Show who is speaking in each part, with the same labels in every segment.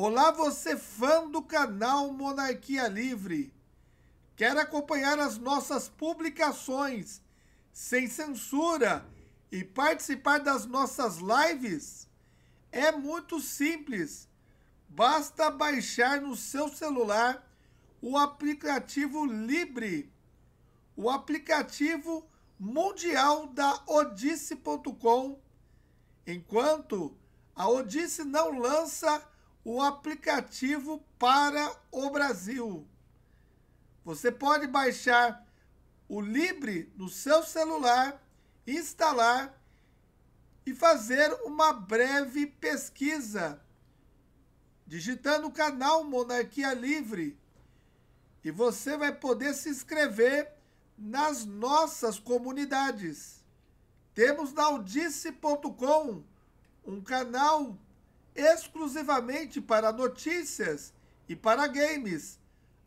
Speaker 1: Olá, você fã do canal Monarquia Livre. Quer acompanhar as nossas publicações sem censura e participar das nossas lives? É muito simples. Basta baixar no seu celular o aplicativo Libre, o aplicativo mundial da Odisse.com, enquanto a Odisse não lança o aplicativo para o Brasil. Você pode baixar o Libre no seu celular, instalar e fazer uma breve pesquisa, digitando o canal Monarquia Livre. E você vai poder se inscrever nas nossas comunidades. Temos na Audice.com um canal exclusivamente para notícias e para games,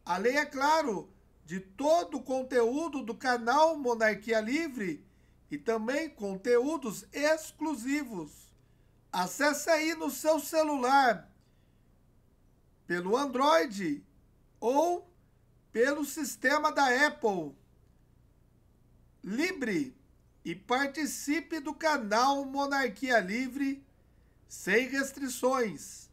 Speaker 1: além, é claro, de todo o conteúdo do canal Monarquia Livre e também conteúdos exclusivos. Acesse aí no seu celular, pelo Android ou pelo sistema da Apple. Libre e participe do canal Monarquia Livre sem restrições